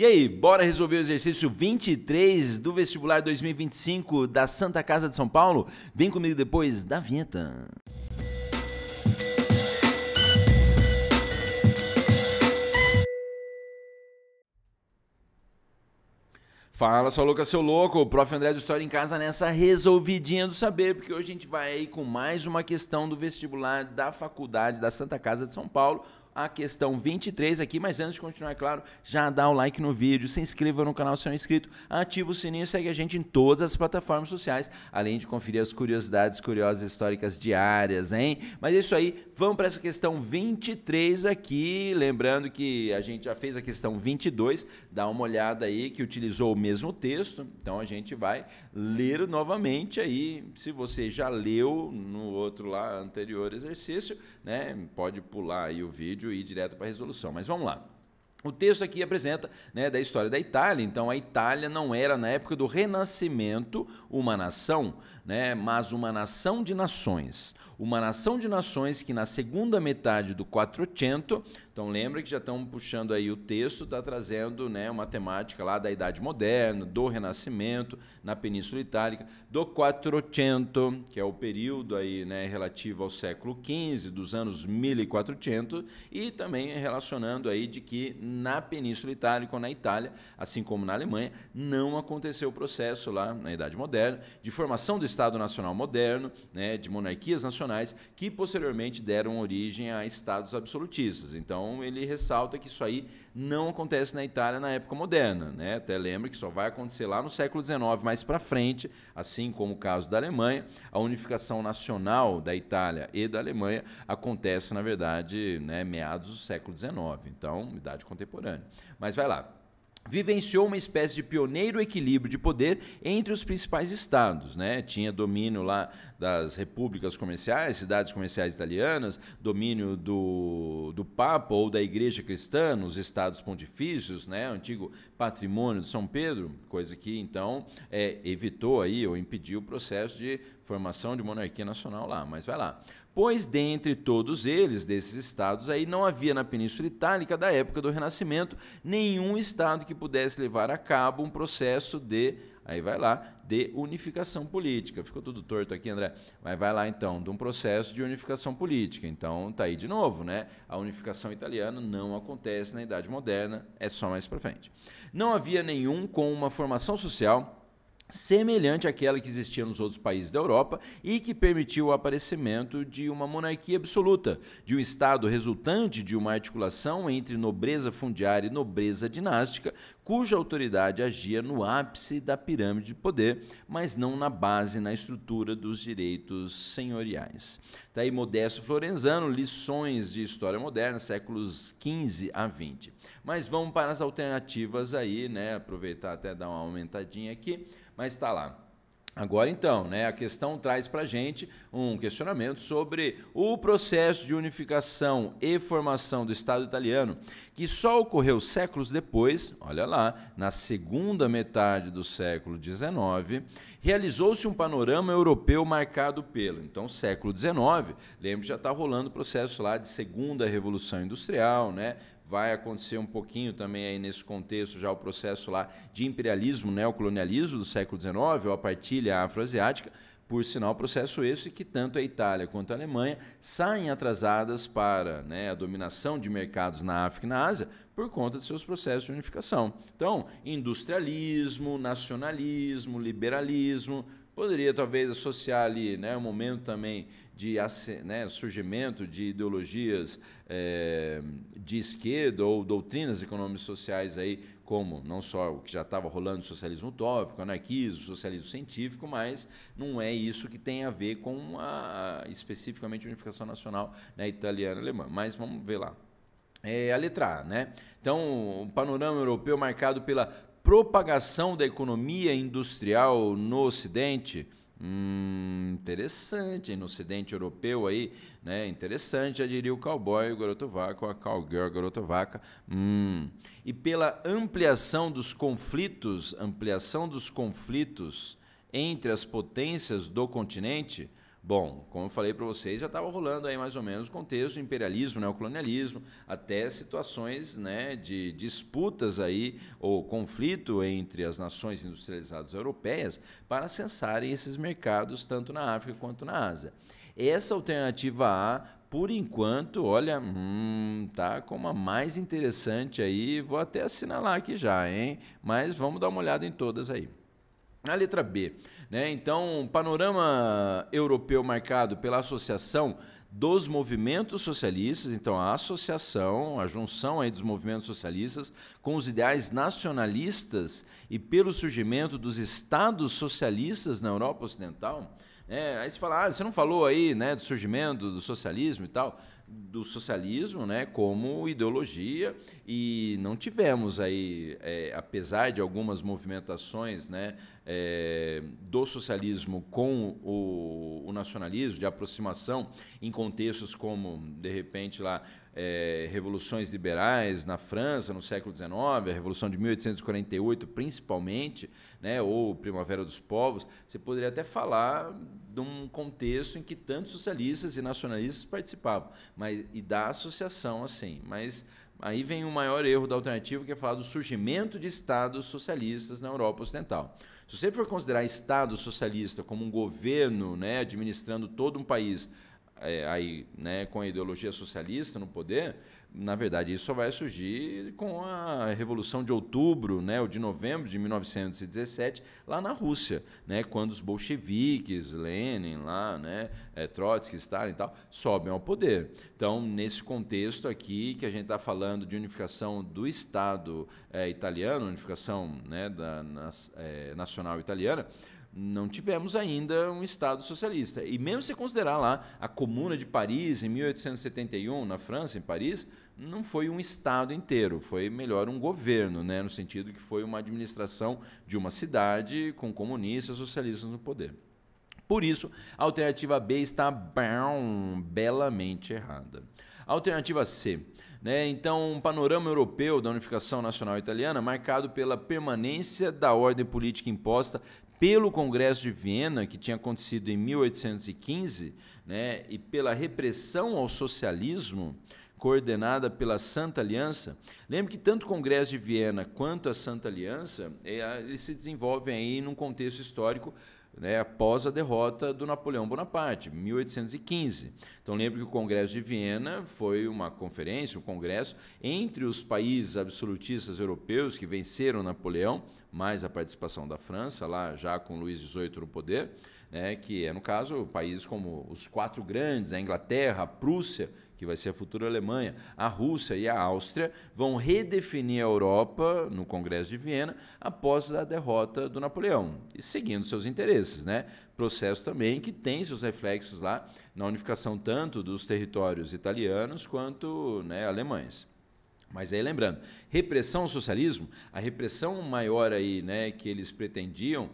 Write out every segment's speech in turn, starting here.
E aí, bora resolver o exercício 23 do vestibular 2025 da Santa Casa de São Paulo? Vem comigo depois da vinheta. Fala, seu louco, seu louco. O prof. André do História em Casa nessa resolvidinha do saber, porque hoje a gente vai aí com mais uma questão do vestibular da faculdade da Santa Casa de São Paulo, a questão 23 aqui, mas antes de continuar, é claro, já dá o like no vídeo, se inscreva no canal se não é inscrito, ativa o sininho, segue a gente em todas as plataformas sociais, além de conferir as curiosidades curiosas históricas diárias, hein? Mas é isso aí, vamos para essa questão 23 aqui, lembrando que a gente já fez a questão 22, dá uma olhada aí que utilizou o mesmo texto, então a gente vai ler novamente aí, se você já leu no outro lá anterior exercício, né? Pode pular aí o vídeo e ir direto para a resolução. Mas vamos lá. O texto aqui apresenta né, da história da Itália. Então, a Itália não era, na época do Renascimento, uma nação, né? mas uma nação de nações. Uma nação de nações que na segunda metade do 400, então lembra que já estão puxando aí o texto, está trazendo né, uma temática lá da Idade Moderna, do Renascimento, na Península Itálica, do 400, que é o período aí né, relativo ao século XV, dos anos 1400, e também relacionando aí de que na Península Itálica ou na Itália, assim como na Alemanha, não aconteceu o processo lá na Idade Moderna de formação do Estado Nacional Moderno, né, de monarquias nacionais, que posteriormente deram origem a Estados absolutistas. Então ele ressalta que isso aí não acontece na Itália na época moderna. Né? Até lembra que só vai acontecer lá no século XIX, mais para frente, assim como o caso da Alemanha, a unificação nacional da Itália e da Alemanha acontece, na verdade, né, meados do século XIX, então, idade contemporânea. Mas vai lá vivenciou uma espécie de pioneiro equilíbrio de poder entre os principais estados. Né? Tinha domínio lá das repúblicas comerciais, cidades comerciais italianas, domínio do, do Papa ou da Igreja Cristã nos estados pontifícios, né? o antigo patrimônio de São Pedro, coisa que então é, evitou aí ou impediu o processo de formação de monarquia nacional lá. Mas vai lá pois dentre todos eles, desses estados aí, não havia na Península Itálica da época do Renascimento nenhum estado que pudesse levar a cabo um processo de, aí vai lá, de unificação política. Ficou tudo torto aqui, André. Mas vai lá então, de um processo de unificação política. Então tá aí de novo, né? A unificação italiana não acontece na Idade Moderna, é só mais para frente. Não havia nenhum com uma formação social semelhante àquela que existia nos outros países da Europa e que permitiu o aparecimento de uma monarquia absoluta, de um Estado resultante de uma articulação entre nobreza fundiária e nobreza dinástica, cuja autoridade agia no ápice da pirâmide de poder, mas não na base, na estrutura dos direitos senhoriais. Está aí Modesto Florenzano, lições de história moderna, séculos 15 a 20. Mas vamos para as alternativas aí, né? Aproveitar até dar uma aumentadinha aqui mas está lá. Agora então, né, a questão traz para gente um questionamento sobre o processo de unificação e formação do Estado italiano, que só ocorreu séculos depois, olha lá, na segunda metade do século XIX, realizou-se um panorama europeu marcado pelo, então, século XIX, lembra já está rolando o processo lá de segunda revolução industrial, né, vai acontecer um pouquinho também aí nesse contexto já o processo lá de imperialismo, neocolonialismo né, do século XIX, ou a partilha afroasiática, por sinal, processo esse que tanto a Itália quanto a Alemanha saem atrasadas para né, a dominação de mercados na África e na Ásia por conta de seus processos de unificação. Então, industrialismo, nacionalismo, liberalismo, Poderia talvez associar ali né, um momento também de né, surgimento de ideologias é, de esquerda ou doutrinas econômicas sociais aí, como não só o que já estava rolando, socialismo utópico, anarquismo, socialismo científico, mas não é isso que tem a ver com a, especificamente a unificação nacional né, italiana-alemã. Mas vamos ver lá. É a letra A, né? Então, o panorama europeu marcado pela propagação da economia industrial no Ocidente. Hum, interessante, no ocidente europeu aí, né? Interessante, aderiu o cowboy, o garoto vaca, a cowgirl, o garoto vaca. Hum. E pela ampliação dos conflitos, ampliação dos conflitos entre as potências do continente, Bom, como eu falei para vocês, já estava rolando aí mais ou menos o contexto do imperialismo, neocolonialismo, né, até situações né, de disputas aí, ou conflito entre as nações industrializadas europeias para acessarem esses mercados tanto na África quanto na Ásia. Essa alternativa A, por enquanto, olha, hum, tá como a mais interessante aí, vou até assinalar aqui já, hein? Mas vamos dar uma olhada em todas aí. A letra B. Né? Então, um panorama europeu marcado pela associação dos movimentos socialistas, então a associação, a junção aí dos movimentos socialistas com os ideais nacionalistas e pelo surgimento dos estados socialistas na Europa Ocidental, né? aí você fala, ah, você não falou aí né, do surgimento do socialismo e tal do socialismo né, como ideologia e não tivemos aí, é, apesar de algumas movimentações né, é, do socialismo com o, o nacionalismo, de aproximação em contextos como, de repente, lá é, revoluções liberais na França no século XIX, a Revolução de 1848 principalmente, né, ou Primavera dos Povos, você poderia até falar de um contexto em que tantos socialistas e nacionalistas participavam, mas e da associação assim, mas aí vem o maior erro da alternativa, que é falar do surgimento de estados socialistas na Europa Ocidental. Se você for considerar estado socialista como um governo né, administrando todo um país é, aí, né, com a ideologia socialista no poder, na verdade isso só vai surgir com a Revolução de Outubro, né, ou de novembro de 1917, lá na Rússia, né, quando os bolcheviques, Lenin lá, né, é, Trotsky, Stalin e tal, sobem ao poder. Então, nesse contexto aqui que a gente está falando de unificação do Estado é, italiano, unificação né, da, é, nacional italiana, não tivemos ainda um Estado socialista. E mesmo se considerar lá a Comuna de Paris, em 1871, na França, em Paris, não foi um Estado inteiro, foi melhor um governo, né? no sentido que foi uma administração de uma cidade com comunistas, socialistas no poder. Por isso, a alternativa B está bam, belamente errada. Alternativa C. Né? Então, um panorama europeu da unificação nacional italiana marcado pela permanência da ordem política imposta pelo Congresso de Viena, que tinha acontecido em 1815, né, e pela repressão ao socialismo, coordenada pela Santa Aliança. Lembre que tanto o Congresso de Viena quanto a Santa Aliança, é, eles se desenvolvem aí num contexto histórico né, após a derrota do Napoleão Bonaparte, 1815. Então lembre que o Congresso de Viena foi uma conferência, um congresso entre os países absolutistas europeus que venceram Napoleão, mais a participação da França, lá já com Luís XVIII no poder, né, que é no caso países como os quatro grandes, a Inglaterra, a Prússia que vai ser a futura Alemanha, a Rússia e a Áustria vão redefinir a Europa no Congresso de Viena após a derrota do Napoleão, e seguindo seus interesses, né? Processo também que tem seus reflexos lá na unificação tanto dos territórios italianos quanto né, alemães. Mas aí lembrando, repressão ao socialismo, a repressão maior aí, né, que eles pretendiam,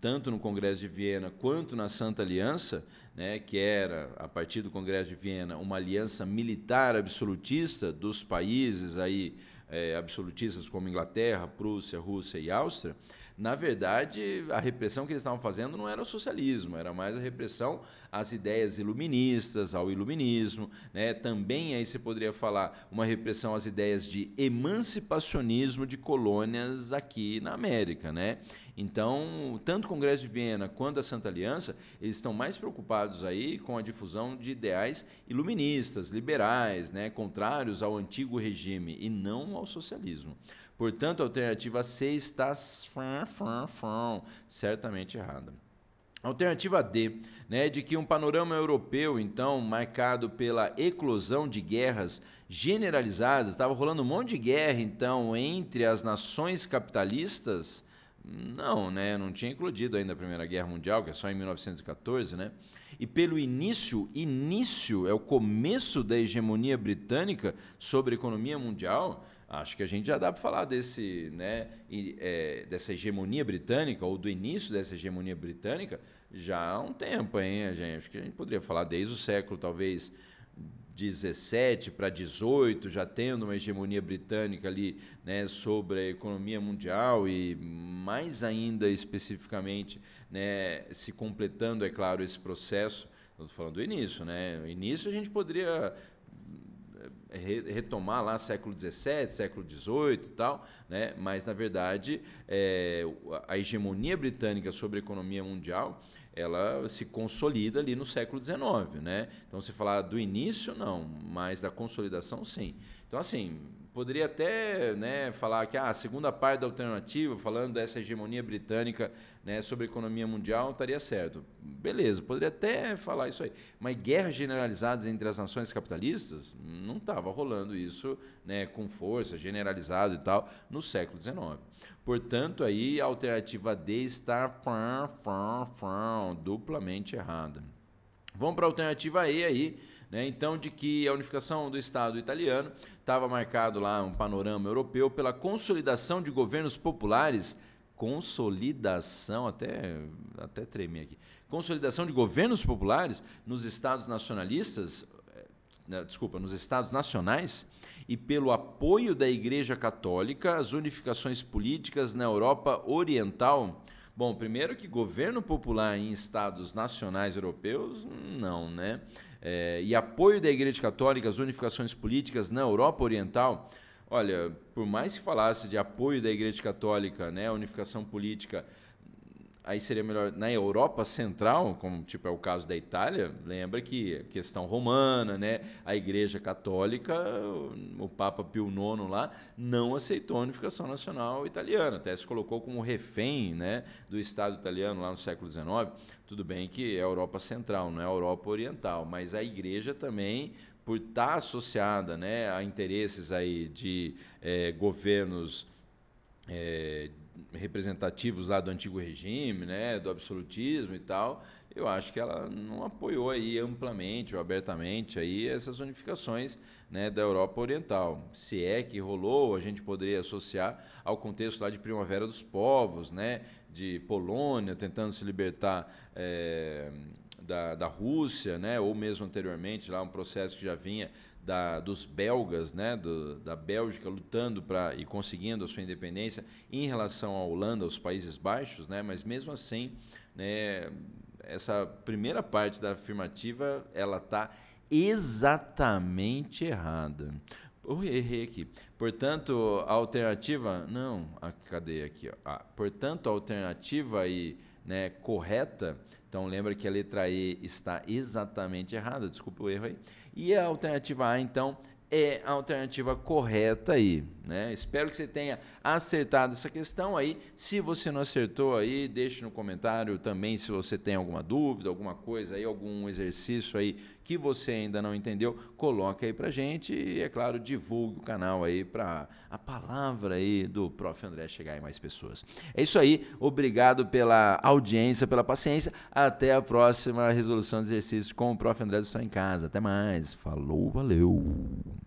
tanto no Congresso de Viena quanto na Santa Aliança, né, que era a partir do Congresso de Viena uma aliança militar absolutista dos países aí é, absolutistas como Inglaterra, Prússia, Rússia e Áustria, na verdade, a repressão que eles estavam fazendo não era o socialismo, era mais a repressão às ideias iluministas, ao iluminismo. Né? Também aí se poderia falar uma repressão às ideias de emancipacionismo de colônias aqui na América. Né? Então, tanto o Congresso de Viena quanto a Santa Aliança, eles estão mais preocupados aí com a difusão de ideais iluministas, liberais, né? contrários ao antigo regime e não ao socialismo. Portanto, a alternativa C está certamente errada. Alternativa D, né, de que um panorama europeu, então, marcado pela eclosão de guerras generalizadas, estava rolando um monte de guerra, então, entre as nações capitalistas. Não, né, não tinha eclodido ainda a Primeira Guerra Mundial, que é só em 1914, né? E pelo início, início é o começo da hegemonia britânica sobre a economia mundial, Acho que a gente já dá para falar desse, né, é, dessa hegemonia britânica, ou do início dessa hegemonia britânica, já há um tempo, hein, gente? Acho que a gente poderia falar desde o século, talvez, 17 para 18, já tendo uma hegemonia britânica ali né, sobre a economia mundial e mais ainda especificamente né, se completando, é claro, esse processo. Estou falando do início, né? início a gente poderia re, retomar lá século XVII, século XVIII e tal, né? mas na verdade é, a hegemonia britânica sobre a economia mundial ela se consolida ali no século XIX, né? Então, se falar do início, não, mas da consolidação, sim. Então, assim, poderia até né, falar que ah, a segunda parte da alternativa, falando dessa hegemonia britânica né, sobre a economia mundial, estaria certo. Beleza, poderia até falar isso aí. Mas guerras generalizadas entre as nações capitalistas não estava rolando isso né, com força, generalizado e tal, no século XIX. Portanto, aí a alternativa D está frum, frum, frum, duplamente errada. Vamos para a alternativa E aí né? Então, de que a unificação do Estado italiano estava marcado lá um panorama europeu pela consolidação de governos populares consolidação, até, até tremer aqui, consolidação de governos populares nos estados nacionalistas, eh, né, desculpa, nos estados nacionais, e pelo apoio da Igreja Católica às unificações políticas na Europa Oriental. Bom, primeiro que governo popular em estados nacionais europeus, não, né? é, e apoio da Igreja Católica às unificações políticas na Europa Oriental, olha, por mais que falasse de apoio da Igreja Católica, né, à unificação política aí seria melhor na Europa Central, como tipo é o caso da Itália, lembra que questão romana, né? A Igreja Católica, o Papa Pio IX lá não aceitou a unificação nacional italiana, até se colocou como refém, né, do Estado italiano lá no século XIX. Tudo bem que é a Europa Central, não é a Europa Oriental, mas a Igreja também por estar associada, né, a interesses aí de eh, governos eh, representativos lá do antigo regime, né, do absolutismo e tal, eu acho que ela não apoiou aí amplamente ou abertamente aí essas unificações né, da Europa Oriental. Se é que rolou, a gente poderia associar ao contexto lá de Primavera dos Povos, né, de Polônia tentando se libertar é, da, da Rússia, né, ou mesmo anteriormente lá um processo que já vinha da, dos belgas, né, do, da Bélgica lutando para e conseguindo a sua independência em relação à Holanda, aos Países Baixos, né, mas mesmo assim, né, essa primeira parte da afirmativa ela está exatamente errada. errei aqui. Portanto, a alternativa. Não, cadê aqui? Ó? Ah, portanto, a alternativa aí, né, correta então lembra que a letra E está exatamente errada, desculpa o erro aí. E a alternativa A então é a alternativa correta aí, né? Espero que você tenha acertado essa questão aí. Se você não acertou aí, deixe no comentário também se você tem alguma dúvida, alguma coisa aí, algum exercício aí que você ainda não entendeu, coloque aí pra gente e é claro, divulgue o canal aí para a palavra aí do Prof André chegar em mais pessoas. É isso aí. Obrigado pela audiência, pela paciência. Até a próxima resolução de exercícios com o Prof André do Só em Casa. Até mais. Falou, valeu.